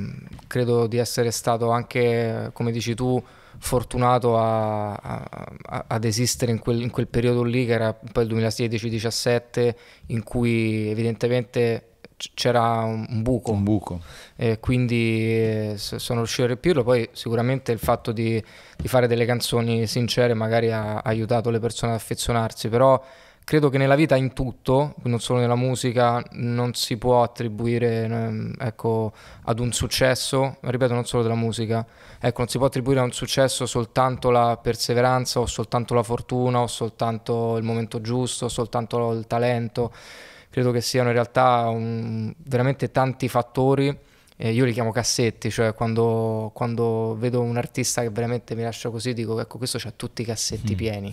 Mm. credo di essere stato anche, come dici tu, fortunato a, a, ad esistere in quel, in quel, periodo lì, che era poi il 2016-17, in cui evidentemente c'era un buco, un buco. Eh, quindi sono riuscito a riempirlo poi sicuramente il fatto di, di, fare delle canzoni sincere magari ha aiutato le persone ad affezionarsi però credo che nella vita in tutto, non solo nella musica, non si può attribuire ehm, ecco, ad un successo, ripeto non solo della musica, ecco, non si può attribuire a un successo soltanto la perseveranza o soltanto la fortuna o soltanto il momento giusto o soltanto il talento, credo che siano in realtà un, veramente tanti fattori. Eh, io li chiamo cassetti, cioè quando, quando, vedo un artista che veramente mi lascia così dico ecco questo c'ha tutti i cassetti mm. pieni,